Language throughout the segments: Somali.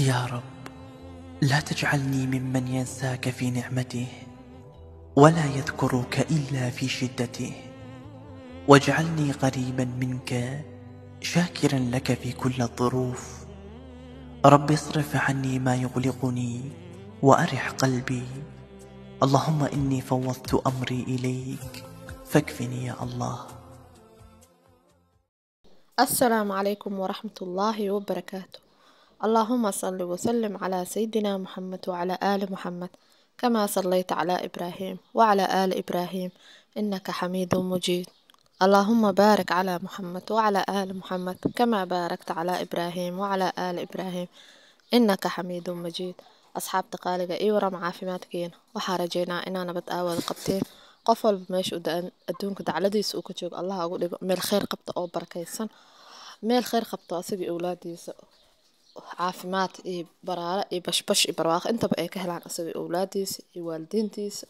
يا رب لا تجعلني ممن ينساك في نعمته ولا يذكرك إلا في شدته واجعلني قريبا منك شاكرا لك في كل الظروف رب اصرف عني ما يغلقني وأرح قلبي اللهم إني فوضت أمري إليك فاكفني يا الله السلام عليكم ورحمة الله وبركاته اللهم صل وسلم على سيدنا محمد وعلى آل محمد كما صليت على إبراهيم وعلى آل إبراهيم إنك حميد مجيد اللهم بارك على محمد وعلى آل محمد كما باركت على إبراهيم وعلى آل إبراهيم إنك حميد مجيد أصحاب تقالق إي ورم عافيماتكين وحارجينا إن أنا بتآوذ قبتين قفل بمش أدونك دعلدي سوكتشوك الله أقول ميل خير قبت أو بركيسن ميل خير قبت أصيبي أولادي سوك caafimaad iyo baraaro iyo bashbash iyo barwaaqo intaba ay ka helaan asagay owlaadiisa iyo waalidiintiisa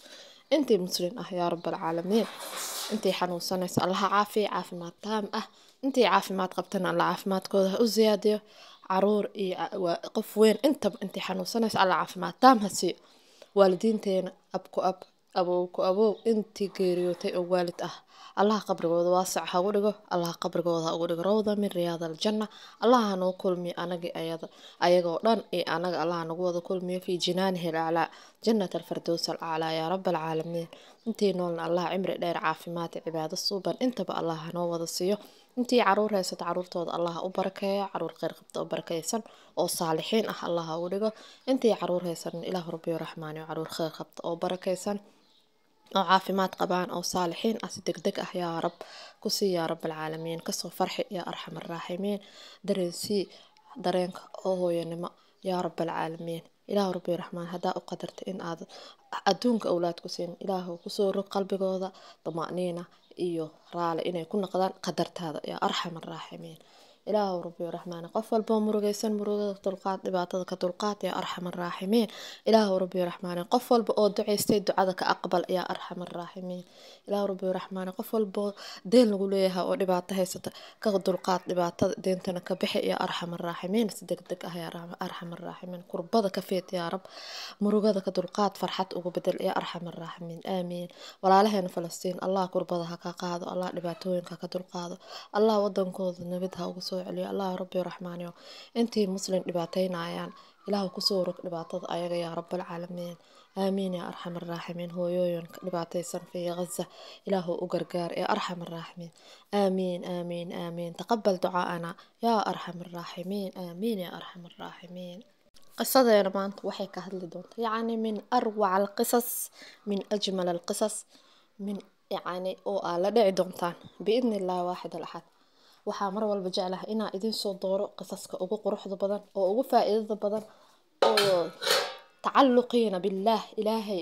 intii muslim ah yaa rabbalcaalamiin intii xanuunsanayso allaha caafiya caafimaad taam ah intii caafimaad qabtana alla caafimaadkooda ha u ziyaadiyo caruur iyo qof weyn intaba intii xanuunsanayso alla caafimaad taam ha siiyo waalidiinteena ab ku ab abow ku abow intii geeriyootay oo waalid ah allaha qabrigooda waasac ha ugu dhigo allaha qabrigooda ha ugu dhigo rawda min riyaad aljanna allaha hanoo kulmiyo anagii ayagoo dhan iyo anaga allaha nagu wada kulmiyo fii jinaanihi alaclaa jannat alfardows alaclaa yaa rab alcaalamiin intii noolna allah cimri dheer caafimaad cibaado suuban intaba allah hanoo wada siiyo intii caruur haysata caruurtooda allaha u barakeeya caruur kheyr qabta oo barakeysan oo saalixiin ah allaha ugu dhigo intii caruur haysanin ilaah rabbiyo raxmaani caruur kheyr qabta oo barakeysan oo caafimaad qabaan oo saalixiin ah si degdeg ah yaa rab kusii yaa rab alcaalamiin kasoo farxi yaa arxam araaximiin dareensii dareenka oo hooyanimo yaa rab alcaalamiin ilaah rabbi raxmaan haddaa u qadartay in aad adduunka awlaad ku siin ilaahu kusoo rog qalbigooda damaniina iyo raale inay ku noqdaan qadartaada yaa arxam araaximiin ilaahu rabbiyo raxmaana qof walboo murugeysan murugada dulqaad dhibaatada ka dulqaad yaa arxaman raaximiin ilaahu rabbiyo raxmaana qof walba oo ducaystay ducada ka aqbal yaa arxaman raaximiin ilaahu rabbiyo raxmaana qof walboo deen lagu leeyahay oo dhibaato haysata ka dulqaad dhibaatada deentana ka bixi yaa arxaman raaximiin si degdeg ah arxaman raaximiin kurbada ka feed yaa rab murugada ka dulqaad farxad ugu bedel yaa arxaman raaximiin aamiin walaalaheena falastiin allah kurbada ha ka qaado allah dhibaatooyinka ka dulqaado allah wadankooda nabad ha ugu soo celiyo allaha rabbi raxmaaniyo intii muslim dhibaataynayaan ilaah kusoo rog dhibaatada ayaga yaa rabalcaalamiin aamiin yaa arxam araaximiin hooyooyinka dhibaataysan fii ghaza ilaahu u gargaar ee arxam araaximiin aamiin aamiin aamiin taqabal ducaa'ana yaa arxam araaximiin aamiin yaa arxam araaximiin قصدنا مانت وحي كهدل دونت يعني من أروع القصص من أجمل القصص من يعني أو آلا دعي دونتان بإذن الله واحد الأحد waxaa mar walba jeclaha inaa soo dooro qisaska ugu quruxda badan oo ugu faa'iidada badan oo tacalluqiina billaah ilaahay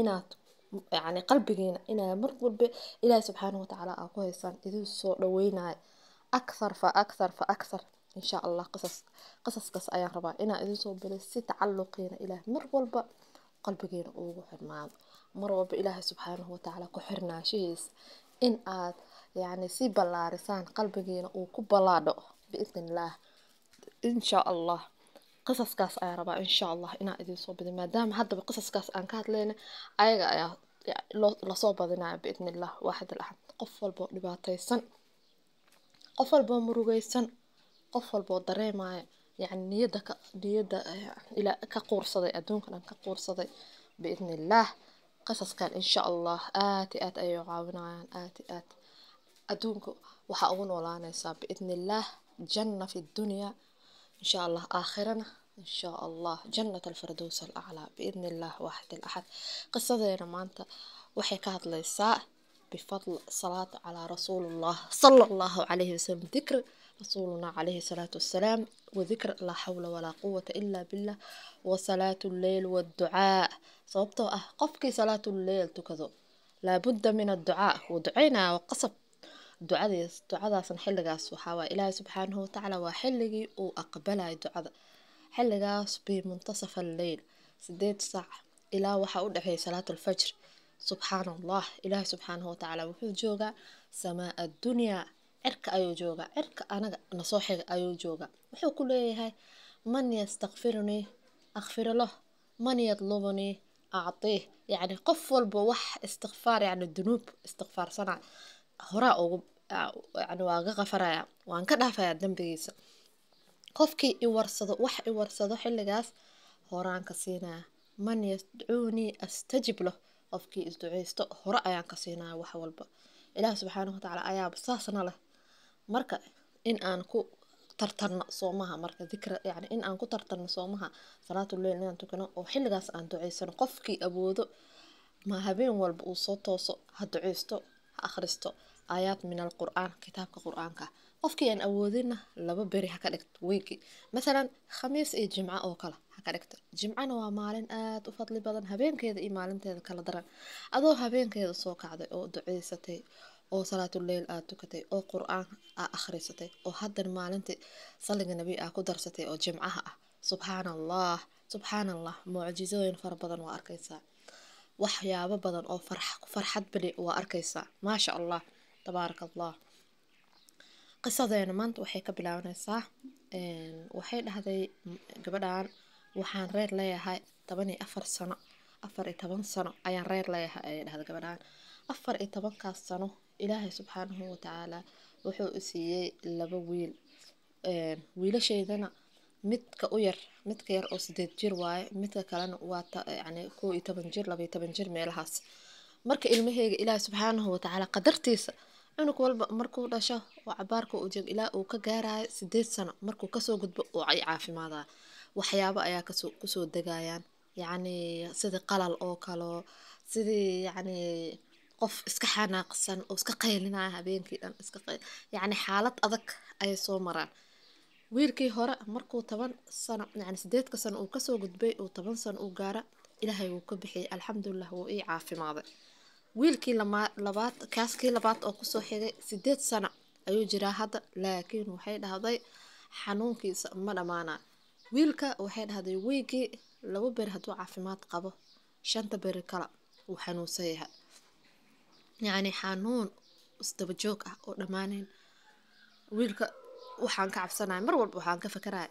inaad yani qalbigiina inaa mar walba ilaahay subxaanahu watacaala aa ku haysaan idin soo dhaweynaya akhar fa akhar fa akhar insha allah qisas qisaskaas ayaan rabaa inaa soo baro si tacalluqiina ilaah mar walba qalbigiina ugu xirnaado mar walba ilaahay subxaanahu watacaala ku xirnaashihiisa in aad yacni sii ballaarisaan qalbigiina uu ku ballaadho biidnillaah insha allah qisaskaas ayaa rabaa insha allah inaa idiin soo badin maadaama haddaba qisaskaas aan ka hadlayna ayaga ayaa lasoo badinaya biidn illah qof walboo dhibaataysan qof walboo murugaysan qof walboo dareemaya yani niyadda ka niyadda eh, ila ka quursaday adduunka dhan ka quursaday biidn qisaskan insha allah aad i aad ayay caawinayaan aad i aad وحأقول waxaa أنا noolaanaysaa biidni الله جنة في الدنيا إن شاء الله آخرنا إن شاء الله جنة الفردوس الأعلى بإذن الله واحد الأحد قصة دينا مانتا وحي ليساء بفضل صلاة على رسول الله صلى الله عليه وسلم ذكر رسولنا عليه الصلاة والسلام وذكر لا حول ولا قوة إلا بالله وصلاة الليل والدعاء صوبته أه قفك صلاة الليل تكذو لابد من الدعاء ودعينا وقصب دعاديس دعاداس حلقاس وحاوا إلهي سبحانه وتعالى وحلقي وأقبل هاي دعادة حلقاس منتصف الليل سديت ساعة إلى وحاود في صلاة الفجر سبحان الله إلهي سبحانه وتعالى وفي جوغا سماء الدنيا عرك أيو جوغا عرك أنا نصوحي أيو جوغا وحيو كل إيه هاي من يستغفرني أغفر له من يطلبني أعطيه يعني قفل بوح استغفار يعني الذنوب استغفار صنع horaa ugu yani waa ga qafaraya waan ka dhaafayaa dambigiisa qofkii iwarsado wax iwarsado xilligaas horaan ka siinaya man yadcuunii astajib lah qofkii isduceysto hore ayaan ka siinaya wax walba ilaah subxaanah watacaala ayaaba saasna leh marka in aan ku tartarno soomaha marka dikra yani in aan ku tartarno soomaha salaatuleyl inaan tukano oo xilligaas aan duceysano qofkii awoodo ma habeen walba uu soo tooso ha duceysto ha akhristo آيات من القرآن كتاب القرآن كا قفكي أن يعني أودينا لبا بري حكا لكت ويكي مثلا خميس إي جمعة أو كلا حكا جمعة نوع مالين آت وفضلي بادن هبين كيد إي مالين تيد كلا دران أدو هبين كيد سوكا عدي أو دعي ستي أو صلاة الليل آتو كتي أو قرآن آخر ستي أو حدن مالين تي صلي نبي آكو در ستي أو جمعة سبحان الله سبحان الله معجزوين فربضن واركيسا وحيا ببضن أو فرح فرحت بلي واركيسا ما شاء الله tabaaraka allah qisadeena maanta waxay ka bilaabanaysaa waxay dhahday gabadhaan waxaan reer leeyahay toban iyo afar sano afar iyo toban sano ayaan reer leeyahay ayay dhahday gabadhaan afar iyo tobankaas sano ilaahay subxaanahu watacaala wuxuu u siiyey laba wiil wiilashaydana midka u yar midka yar oo sideed jir waaye midka kalena waa yani koo iyo toban jir labaiyo toban jir meelahaas marka ilmaheyga ilaahay subxaanahu watacaala qadartiisa cunug walba markuu dhasho oo cabaarka uu joogo ilaa uu ka gaarayo sideed sano markuu kasoo gudbo oo ay caafimaada waxyaabo ayaa kasoo kusoo degayaan yacni sidii qalal oo kaloo sidii yacni qof iska xanaaqsan oo iska qaylinaya habeenkii dhan iska qayl yacni xaalad adag ayay soo maraan wiilkii hore markuu toban sano yacni sideedka sano uu kasoo gudbay uu toban sano uu gaara ilaahay wuu ka bixiyay alxamdulilah wuu ii caafimaaday wiilkii labaad kaaskii labaad oo kusoo xigay sideed sano ayuu jiraa hadda laakiin waxay dhahday xanuunkiisa ma dhamaana wiilka waxay dhahday weygii labo beri hadduu caafimaad qabo shanta beri kale wuu xanuunsan yahay yacni xanuun isdaba joog ah oo dhammaaneyn wiilka waxaan ka cabsanaya mar walba waxaan ka fakaraya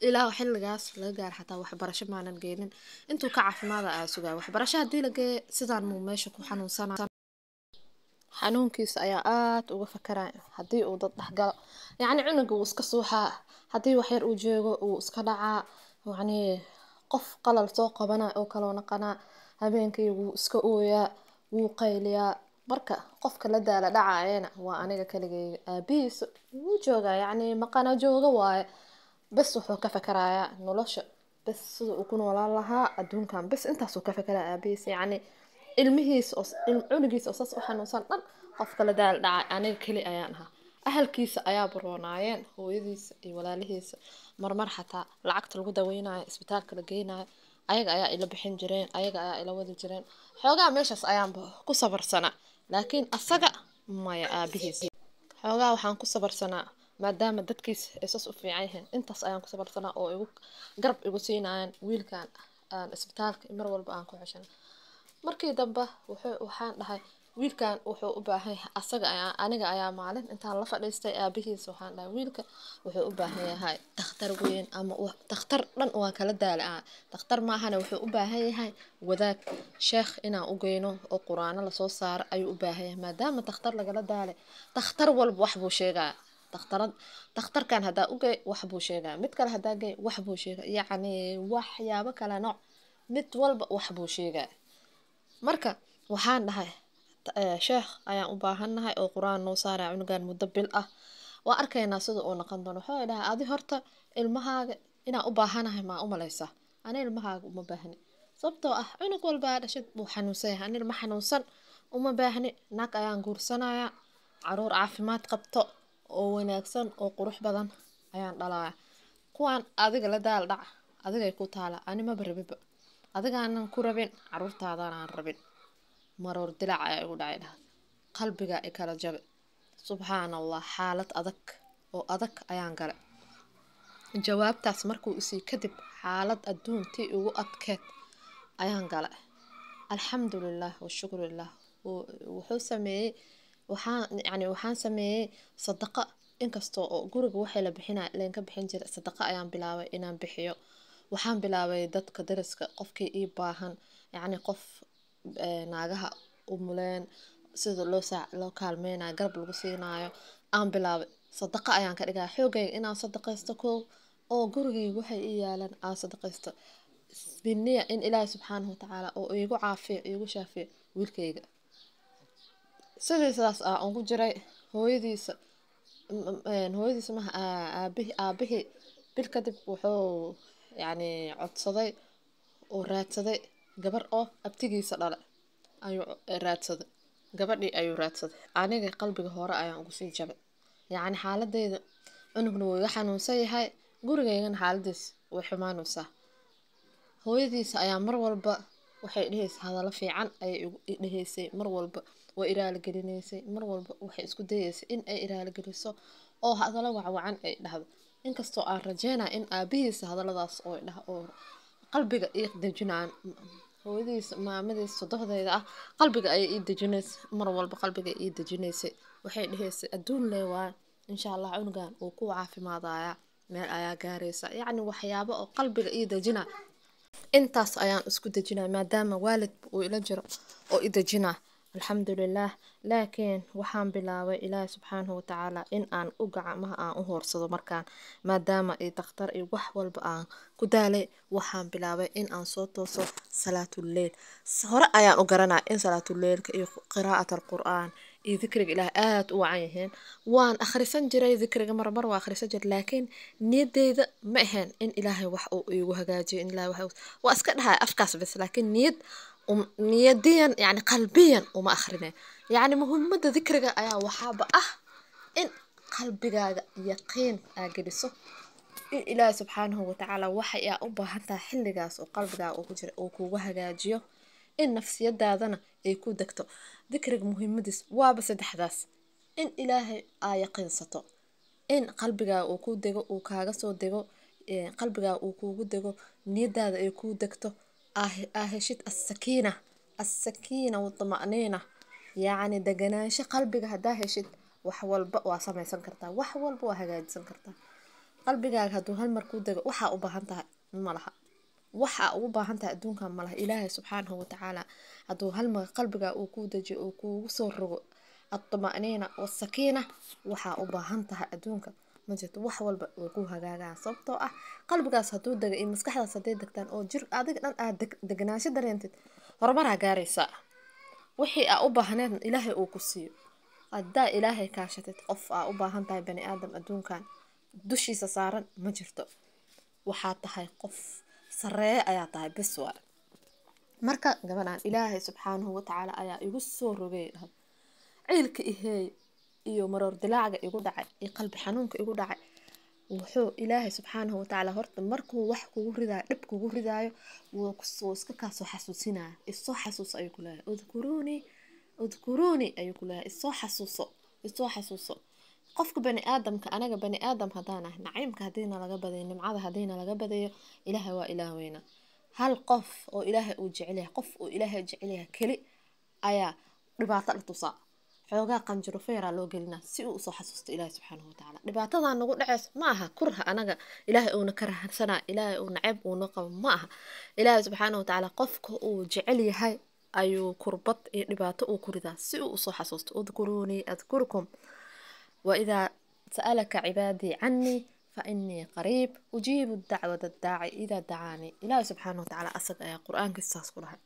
ilaa xiligaas laga gaar xataa waxbarasho maanan geynin intuu ka caafimaada aa sugaa waxbarasho haddii la geeya sidaan muu meesha ku xanuunsana xanuunkiisa ayaa aada uga fakaraya haddii uu dad dhexgalo yacni cunuga uu iska suuxaa haddii waxyar uu joogo uu iska dhacaa yacni qof qalal soo qabana oo kaloo naqanaa habeenkii wuu iska ooyaa wuu qayliyaa marka qofka la daala dhacaayana waa aniga kaligeyga aabihiisa wuu joogaa yacni maqana jooga waaye bas wuxuu ka fakarayaa nolosha bas sida uu ku noolaan lahaa adduunkan bas intaasuu ka fakeraa aabihiis yacni ilmihiis oo cunugiis oo saas u xanuunsan dhan qofka la daal dhacay aniga keli ayaan ahaa ahalkiisa ayaa buroonaayeen hooyadiisa iyo walaalihiisa marmar xataa lacagta lagu daweynayo isbitaalka la geynayo ayaga ayaa ila bixin jireen ayaga ayaa ila wadi jireen xoogaa meeshaas ayaan ku sabarsanaa laakiin asaga maya aabihiis xoogaa waxaan ku sabarsanaa maadaama dadkiis ay saas u fiican yihiin intaas ayaan ku sabarsanaa oo igu garab igu siinayaan wiilkan aan isbitaalka mar walba aan ku xeshan markii dambe waxaan dhahay wiilkan wuxuu u baahan yahay asaga ayaa aniga ayaa maalin intaan la fadhiistay aabihiis waxaan dhahay wiilka wuxuu u baahan yahay dakhtar weyn ama dakhtar dhan waan kala daala ah dakhtar maahane wuxuu u baahan yahay wadaag sheekh inaan u geyno oo aano lasoo saaro ayuu u baahan yahay maadaama dakhtar lagala daalay dakhtar walba wax buu sheegaa daktarad dakhtarkan haddaa ugey wax sheegaa mid kale haddaa gey wax buu yacni waxyaabo kale nooc mid walba wax buu sheegaa marka waxaan dhahay sheekh ayaan u baahannahay oo qur-aan noo saaraya cunugan muddo bil ah waa arkaynaa sida uu noqon doono waxaa dhahay adi horta ilmahaaga inaan u baahanahay maa u malaysaa ana ilmahaaga uma baahni sababtoo ah cunug walbaa dhashad buu xanuunsan yahay an ilma xanuunsan uma baahni nag ayaan guursanaya caruur caafimaad qabto oo wanaagsan oo qurux badan ayaan dhalaa kuwaan adiga la daal dhaca adigay ku taala animaba rabiba adigaanan ku rabin caruurtaadanaan rabin maroor dilac ayaa igu dhacay dhahad qalbigaa i kala jabe subxaan allah xaalad adag oo adag ayaan galay jawaabtaas markuu isii kadib xaalad adduuntii ugu adkeed ayaan galay alxamdu lilah washukru lilah wuxuu sameeyey waxaan yani waxaan sameeyey sadaqa inkastoo oo guriga waxay la bixinay laynka bixin jira sadaqa ayaan bilaabay inaan bixiyo waxaan bilaabay dadka dariska qofkii ii baahan yacni qof naagaha umuleen sida loo saa loo kaalmeynayo garab lagu siinayo aan bilaabay sadaqa ayaan ka dhigaa xoogayga inaan sadaqaysto koow oo gurigayga waxay ii yaalan aan sadaqaysto biniya in ilaahay subxaanahu watacaala oo igu caafiyo iigu shaafiyo wiilkayga sidiisaas sidaas ah aan ku jiray hooyadiisa hooyadiisa maha aabihii aabihii bil kadib wuxuu yacnii codsaday oo raadsaday gabar oo abtigiisa dhale ayuu e, raadsaday gabadhii ayuu raadsaday aniga qalbiga hore ayaan ugu sii jabay yacni xaaladeyda cunugna wuu iga xanuunsan yahay gurigaygana xaaladiis way xumaanaysaa hooyadiisa ayaa mar walba waxay dhehaysa hadallo fiican ayay i dhehaysay mar walba way iraalgelinaysay mar walba waxay isku dayaysay in ay iraalgeliso oo hadallo wacwacan ay dhahdo inkastoo aan rajeynaya in aabihiisa hadalladaas oo dhaha oo qalbiga ii dejinaan hooyadiisa maamadiisa sodohdeyda ah qalbiga ayay ii dejinaysa mar walba qalbiga ii dejinaysay waxay dhahaysay adduun lee waa insha allah cunugan uu ku caafimaadaya meel ayaa gaaraysa yacni waxyaabo oo qalbiga ii dejina intaas ayaan isku dejinaa maadaama waalidba uu ila jiro oo i dejinaa alxamdulilah, laakiin waxaan bilaabay Ilaahay subxaanahu watacaala in aan u gacmaha aan u hoorsado markaan maadaama ay dakhtar iyo wax walba aan ku daalay waxaan bilaabay in aan soo tooso salaatuleyl hore ayaan u garanaa in salaatuleylka iyo qiraa'at alqur'aan iyo dikriga ilaah aada u wacan yihiin waan akhrisan jiray dikriga marmar waa akhrisan jiray laakiin niyadeyda ma ahayn in ilaahay wax uu iigu hagaajiyo in ilaahay wax waa iska dhahay afkaas bes laakiin niyad niyadiyan um, yani qalbiyan uma akhrine yani muhiimada dikriga ayaa waxaaba ah in qalbigaaga yaqiin aa geliso in ilaahi subxaanahu watacaala waxa aa u baahantaha xiligaas xilligaas oo qalbigaaga ku jira uu kugu hagaajiyo in nafsiyadaadana ay ku degto dikriga muhiimadiis waaba saddexdaas in ilaahay aa yaqiinsato in qalbigaaga uu ku dego uu kaaga soo dego qalbigaaga uu kuugu dego niyadaada ay kuu degto Aa ah, ah, heshid assakiina, assakiina waltuma'niina. Yacni deganaansho qalbiga haddaa heshid wax walba waa samaysan kartaa. Wax walba waa hagaajisan kartaa. Qalbigaaga hadduu halmar mar kuu dego waxaa u baahan tahay malaha. Waxaa ugu baahan tahay adduunka malaha. Ilaahay subxaanahu watacaala hadduu halmar mar qalbigaa uu kuu dejiyo uu kuugu soo rogo. Attuma'niina wasakiina waxaa u baahan tahay adduunka ma jirto wax walba way ku hagaagaan sababtoo ah qalbigaas hadduu dega iyo maskaxdaas hadday degtaan oo jir adiga dhan aad deganaansho dareentid horumaraa gaaraysaa wixii aa u baahneed ilaahay uu ku siiyo haddaa ilaahay kaashatid qof aa u baahan tahay bani aadam adduunkan dushiisa saaran ma jirto waxaa tahay qof sareeye ayaa tahay bis marka gabadhaan ilaahay subxaanahu watacaala ayaa igu soo rogeeya ciilka iheey iyo maroor dilaacaga igu dhacay iyo qalbi xanuunka igu dhacay wuxuu ilaahay subxaanahu watacaala horta markuu wax kugu ridayo dhib kugu ridaayo wuu iska kaasoo xasuusinaya isoo xasuuso ayuu ku leeyahay udkuruuni ayuu ku isoo xasuuso isoo xasuuso qofka bani aadamka anaga bani aadam haddaan ah naciimka haddiina laga badayo nimcada haddiina laga badayo ilaahay waa ilaaweyna hal qof oo ilaahay uu jecelyahay qof uu ilaahay jecelyahay keli ayaa dhibaato la tusaa xoogaa qanjarufeeraa loo gelinaa si uu usoo xasuusto ilaahay subxaanahu watacaala dhibaatadaa nagu dhacayso ma aha kurha anaga ilaahay uuna ka rahansanaa ilaahay uu nacab uuna qabo ma aha ilaahay subxaanahu watacaala qofka uu jecel yahay ayuu kurbad iyo dhibaato uu kuridaa si uu usoo xasuusto udkuruunii adkurkum waidaa sa'alaka cibaadii canii فإني قريب أجيب الدعوة الداعي إذا دعاني إلهي سبحانه وتعالى أسد آية قرآن قصص كلها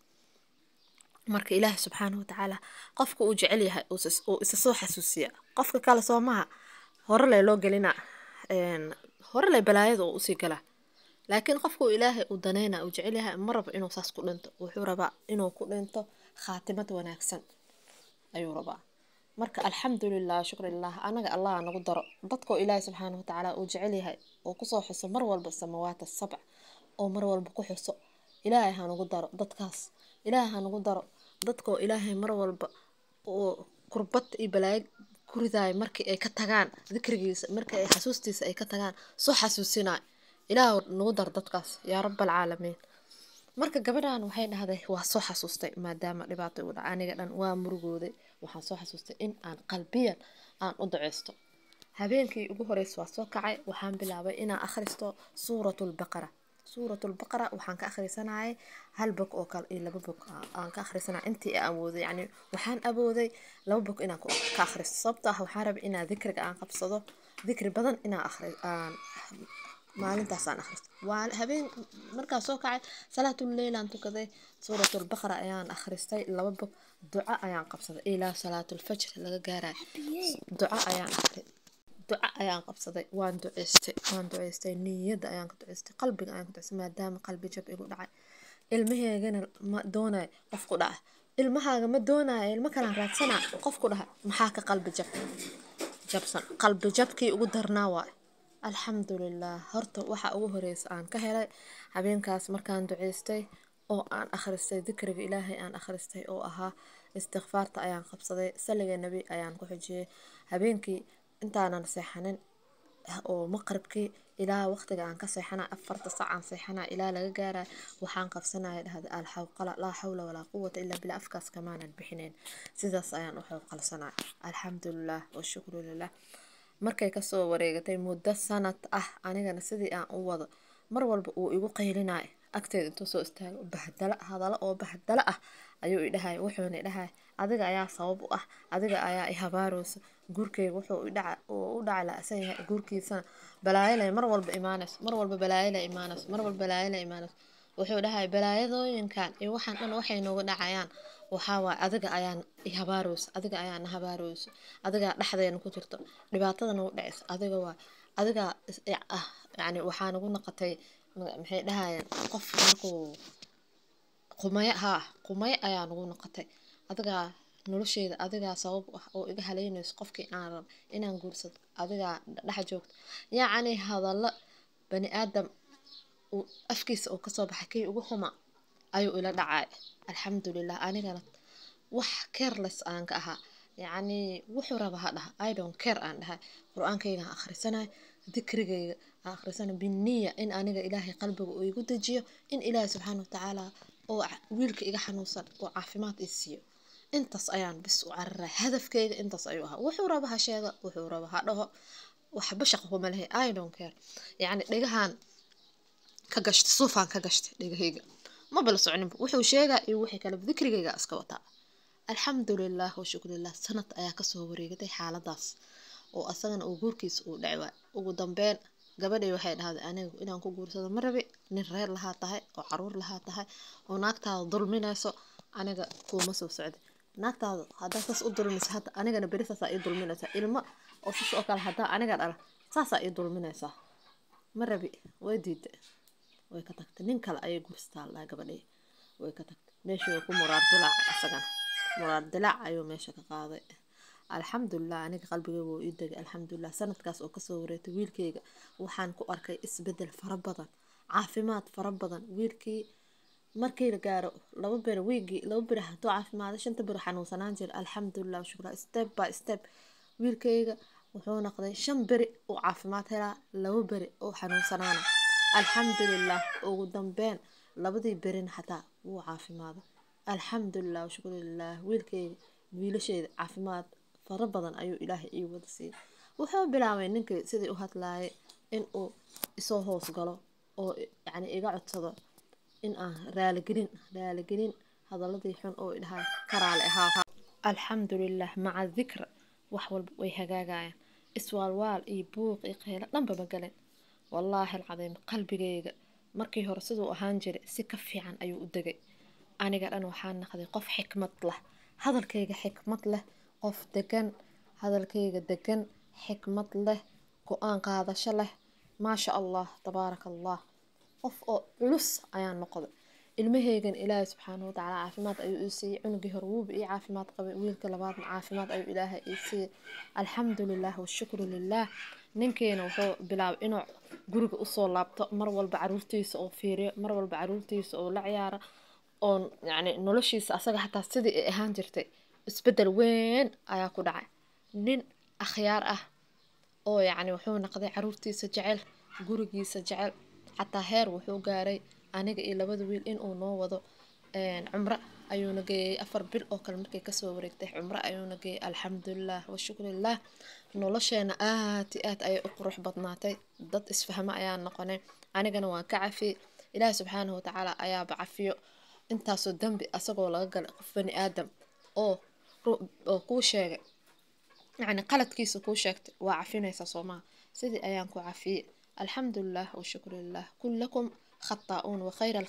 marka ilaaha subxaana watacaala qofka uu jecel yahay oo isa soo xasuusiya qofka kale soomaha maha hore le loo gelina hore le balaayada oo usii galaa laakiin qofka ilaahay uu danayna uu jecel yahay ma rabo inuu saas ku dhinto wuxuu rabaa inuu ku dhinto khaatimad wanaagsan ayuu rabaa marka alxamdulilah shukrilah anaga allah nagu daro dadkoo ilaahay subxaana watacaala uu jecel yahay oo kusoo xuso mar walba samawaata sabc oo mar walba ku xuso ilaahay ha daro dadkaas ilaahay ha daro dadko ilaahay mar walba oo kurbad iyo balaayo ku ridaayo markii ay ka tagaan dikrigiisa markii ay xasuustiisa ay ka tagaan soo xasuusinaa ilaahu nagu dar dadkaas yaa rab alcaalamiin marka gabadhan waxay dhahday waa soo xasuustay maadaama dhibaato u dhaca aniga dhan waa murugooday waxaan soo xasuustay in aan qalbiyan aan u duceysto habeenkii ugu horeysa waa soo kacay waxaan bilaabay inaan akhristo suuratu suurat ulbaqara waxaan ka akhrisanayay hal bog oo kale iyo laba bog ah, aan ka akhrisanaya intii awooday yani waxaan awooday laba bog inaan ka akhristo sababto ah waxaan rabay inaan dikriga aan qabsado dikri badan inaan akhri aan maalintaas aan akhristo waa habeen markaa soo kacay salaatulleil aan tukaday suuratulbaqara ayaan akhristay laba bog duco ayaan qabsaday ilaa salaatulfajr laga gaarayo duco ayaan akhri duca ayaan qabsaday waan duceystay waan duceystay niyadda ayaan ka duceystay qalbiga ayaan ka duceystay maadaama qalbi jab igu dhacay ilmaheegana ma doonayo qof ku dhaca ilmahaaga ma doonayo ilmo kalaan raadsanaa qof ku dhaha maxaa ka qalbi jab jabsan qalbi jabkii ugu darnaa waayo alxamdulilah horta waxa ugu horeysa aan ka helay habeenkaas markaan duceystay oo aan akhristay dikriga ilaahay aan akhristay oo ahaa istikfaarta ayaan qabsaday saliga nebi ayaan ku xujiyey habeenkii intaanan seexanin ah, oo maqribkii ilaa waqtiga aan ka seexana afarta sac aan seexana ilaa laga gaara waxaan qabsanaya dhahda alxawqala laa xawla walaa quwata ilaa bil afkaas kamaanan bixineen sidaas ayaan u xawqalsanaa alxamdulilah washukru lilah markay kasoo wareegatay muddo sanad ah anigana sidii aan u wado mar walba uu igu qaylinaya agteeda intuu soo istaago bahdala hadalo oo bahdala ah ayuu idhahay wuxuuna idhahay adiga ayaa sabab u ah adiga ayaa i habaareyso wuxuu u dhacla asaga guurkiisana balaayala mar walba imaanayso mar walba balaayala imaanayso mar walba balaayala imaanayso wuxuu dhahay balaayadooyinkan iyo waxaan dhan waxay nooga dhacayaan waxaa waaye adiga ayaa i adiga ayaa na adigaa dhexdeena ku jirto dhibaatada nagu dhaceyso adiga waa adigaa ah yani waxaa nagu noqotay maxay dhahayaan qof markuu qumaya haa qumay ayaa nagu noqotay adigaa nolosheeda adigaa sabab ah oo iga haleynayso qofkii aan rab inaan guursado adigaa dhex joogto yacni hadallo bani aadam afkiisa uu kasoo baxay kii ugu xuma ayuu ila dhacay alxamdulilah anigana wax careless aan ka ahaa yacni wuxuu raba ha dhaha idon care aan dhahay qur-aankayga akhrisanay dikrigayga ha akhrisana biniya in aniga ilaahay qalbiga uu igu dejiyo in ilaahay subxaana watacaala oo wiilka iga xanuunsan oo caafimaad i siiyo intaas ayaan bis u cararaa hadafkeyga intaas ayuu ahaa wuxuu raba ha sheega wuxuu raba ha dhaho waxba shaqo ma lehe idonker yacni dhegahaan ka gashta suufaan ka gashta dhegahayga mabala socninba wuxuu sheegaa iyo wixii kaleba dikrigaygaa iska wataa alxamdulilah washukrilah sanad ayaa kasoo wareegatay xaaladaas oo asagana uu guurkiisa uu dhaci ugu dambeyn gabadhay waxay dhahday anigu inaan ku guursado ma rabi nin reer lahaa tahay oo caruur lahaa tahay oo naagtaada dulminayso aniga kuuma soo socday naagtaada hadaa saas u dulmisa hadda anigana beri saasaa ii dulminaysaa ilmo oo saas oo kale haddaa aniga dhala saasaa ii dulminaysaa ma rabi way diida way ka tagtay nin kale ayay guristaalaa ah, gabadhay way ka tagtay meeshii ku muraar dilaac isagana muraar dilaac ayuu meesha ka qaaday alxamdulilah aniga qalbigeyga uu ii degay alxamdulilah sanadkaas oo kasoo wareetay wiilkeyga waxaan ku arkay isbedel fara badan caafimaad fara badan wiilkii markii la gaaro laba ber wiigii laba beri haduu caafimaado shanta bero xanuunsanaan jira alxamdulilah shukra step by step wiilkayga wuxuu noqday shan beri uu caafimaad helaa laba beri oo xanuunsanaana alxamdulilah ugu dambeyn labadii berina xataa wuu caafimaado alxamdulilah shukrulilah wiilkayga wiilasheeda caafimaad fara badan ayuu ilaahay ii wada siiyey wuxuu bilaabay ninkii sidii u hadlaayay inuu isoo hoos galo oo yacni iga codsado in aan ah, raaligelin raaligelin hadaladii xun oo idhahay karaale ahaa alxamdulilah maca dikra wax walba way hagaagayaan iswaalwaal iyo buuq iyo qaylo dhanbaba galeen wallaahi alcadiim qalbigayga markii hore siduu ahaan jiray si ka fiican ayuu u degay aniga dhan waxaan naqday qof xikmad leh hadalkayga xikmad leh qof degan hadalkayga degan xikmad leh go-aan qaadasho leh maasha allah tabaaraka allah qof oo culus ayaa noqday ilmahaygan ilaahay subxaana watacaala caafimaad ayuu ii siiyey cunugii hore wuuba ii caafimaad qabay wiilka labaadna caafimaad ayuu ilaahay ii siiyey alxamdu lilah washukru lilah ninkiina wuxuu bilaabay inuu guriga usoo laabto mar walba caruurtiisa oo fiiriyo mar walba caruurtiisa oo la ciyaara oo yacni noloshiisa asaga xataa sidii ay ahaan jirtay isbedel weyn ayaa ku dhacay nin akhyaar ah oo yacni wuxuu naqday caruurtiisa jecel gurigiisa jecel xataa heer wuxuu gaaray aniga iyo labada wiil inuu noo wado cumro ayuuna geeyey afar bil oo kale markay kasoo wareegtay cumro ayuuna geeyey alxamdulilah washukurilah nolosheena aad i aad ayay u qurux badnaatay dad isfahmo ayaan noqonay anigana waan ka cafiyey ilaahi subxaanahu watacaala ayaaba cafiyo intaasoo dembi asagoo laga galay qof bani aadam oo oo kuu sheegay yacni qaladkiisa kuu sheegtay waa cafinaysaa soomaha sidii ayaan ku cafiyey alxamdu الحمد لله والشكر لله كلكم khataaun wakhayra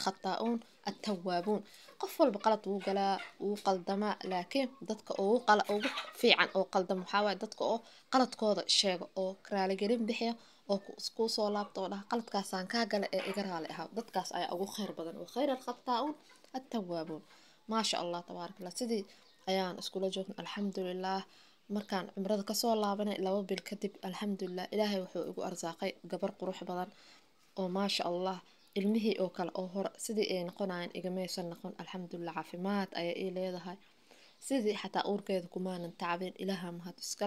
uun attawaabuun qof walba qalad wuu galaa wuu qaldamaa laakiin dadka ugu ugu fiican oo qaldam waxaa waaye dadka oo qaladkooda sheego oo raaligelin bixiya oo kuu soo laabta oo dhaha qaladkaasaan kaa gala ee iga raali ahaa dadkaas ayaa ugu khayr badan wakhayra alkhataa'uun attawaabuun maasha allah tabaarak allah sidii ayaan iskula joogna alxamdu lilah markaan cumrada kasoo laabanay laba bil kadib alxamdulilah ilaahay wuxuu igu arsaaqay gabar qurux badan oo maasha allah ilmihii oo kale oo hore sidii ay noqonayeen igamaysan noqon alxamdulilah caafimaad ayay ii leedahay sidii xataa uurkeeda kumaanan tacbin ilaaha mahad iska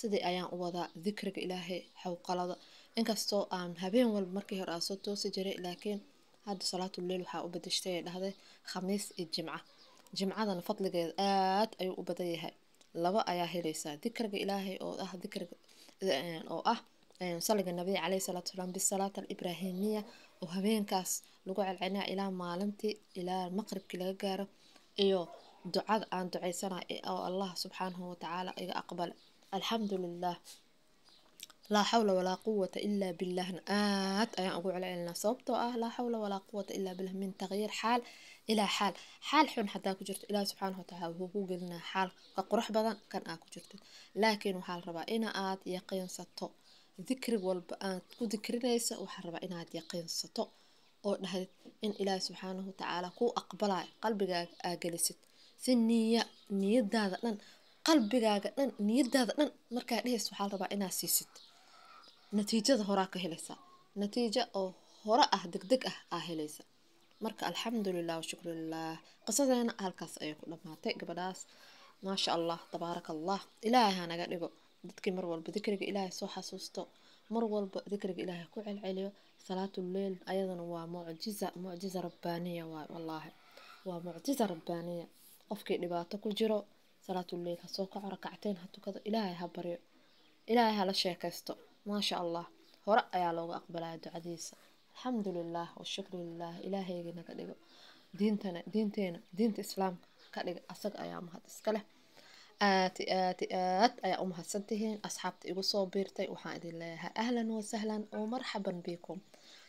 sidii ayaan u wadaa dikriga ilaahay xawqalada inkastoo aan habeen walba markii hore aan soo toosi jiray laakiin hadda salaatuleyl waxaa u badashtay ay dhahday khamiis iyo jimca jimcadana fadligeeda aad ayuu u badan yahay labo ayaa helaysaa dikriga ilaahay oo ah dikriga eh, oo ah eh, saliga nabiga caleyhi salatu wasalaam bisalaat alibraahimiya oo habeenkaas lagu celcelinaya ilaa maalintii ilaa maqribkii laga gaaro iyo ducada aan duceysanay oo allah subxaanahu watacaala iga aqbale alxamdu lilah laa xawla walaa quwata ilaa bilaahna aad ayaan ugu celcelinaa sababtoo ah laa xawla walaa quwata ilaa bilah min taqyiir xaal ilaa xaal xaal xun hadaa ku jirto ilaah subxaana watacala wuxuu ku gelinaa xaal ka qurux badan kan aa ku jirtid laakiin waxaa rabaa ina aad yaqiinsato dikri walba aad ku dikrinaysa waxaa rabaa inaad yaqiinsato oo dhahdid in ilaahi subxaanah watacaala kuu aqbalayo qalbigaaga aa gelisid si niya niyadaada dhan qalbigaaga dhan niyadaada dhan markaa dhehaysa waxaa rabaa inaad siisid natiijada horaa ka helaysaa natiija oo hore ah degdeg ah aa helaysa marka alxamdulilah washukrulilah qisadeena halkaas ayay ku dhammaatay gabadhaas maasha allah tabaaraka allah ilaahay ha naga dhigo dadkii mar walba dikriga ilaahay soo xasuusto mar walba dikriga ilaahay ku celceliyo salaatulleil ayadana waa mucjiza mucjiza rabbaaniya waay wallaahi waa mucjiza rabbaaniya qofkii dhibaato ku jiro salaatulleil ha soo kaco rakacteen ha tukado ilaahay ha baryo ilaahay hala sheekaysto maasha allah hore ayaa looga aqbalaya ducadiisa alxamdulilah washukru lilah ilaahaygiina ka dhigo diintana diinteena diinta islaamka ka dhiga asaga ayaa mahad iska leh aati aati aad ayaa u tihiin asxaabta igu soo biirtay waxaan idin leeyahay ahlan wasahlan oo marxaban bikum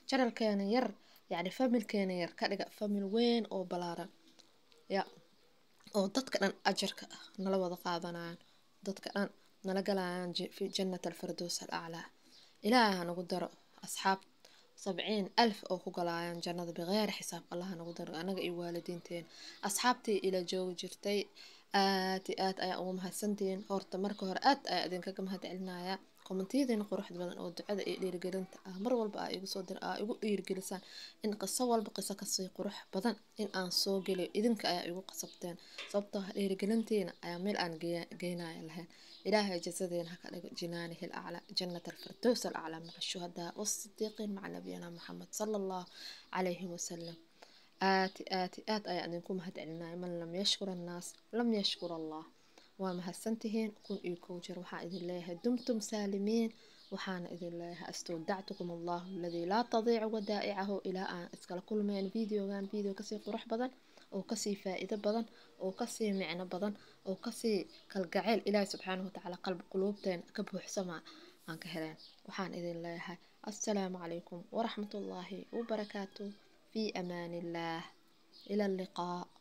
jaralkeena yar yacni familkeena yar ka dhiga famil weyn oo balaaran ya oo dadka dhan ajarka ah nala wada qaadanayaan dadka dhan nala galayaan jannat alfirdows alaclaa ilaaha nagu daro asxaab sabciin alf oo ku galaayaan jannada biqeyri xisaab allaha nagu daro anaga iyo waalidiinteen asxaabtii ila joogi jirtay aad aada ayaa uga mahadsantihiin horta marka hore aad ayaa idinkaga mahad celinayaa komantiyadeena qurux badan oo ducada iyo dhiirigelinta ah mar walba aa igu soo dir aa igu dhiirigelisaan in qiso walba qiso kasii qurux badan in aan soo geliyo idinka ayaa igu qasabteen sababtoo ah dhiirigelintiina ayaa meel aan geynaya lahayn ilaahay jazadeena haka dhigo jinaanihi alaclaa jannat alfirdows alaclaa maca shuhadaa wasadiiqiin maca nabiyina maxamed sala allahu calayhi wasalam aati aati aad ayaa idinku mahad celinaya man lam yashkur annaas lam yashkur allah دمتم سالمين وحان إذن الله استودعتكم الله الذي لا تضيع ودائعه إلى أن أسكال كل من فيديو كان فيديو كسي قرح بضن أو كسي فائدة بضن أو كسي معنى بضن أو كسي كالقعيل إله سبحانه وتعالى قلب قلوبتين كبه سماء أنك هلين وحان إذن الله السلام عليكم ورحمة الله وبركاته في أمان الله إلى اللقاء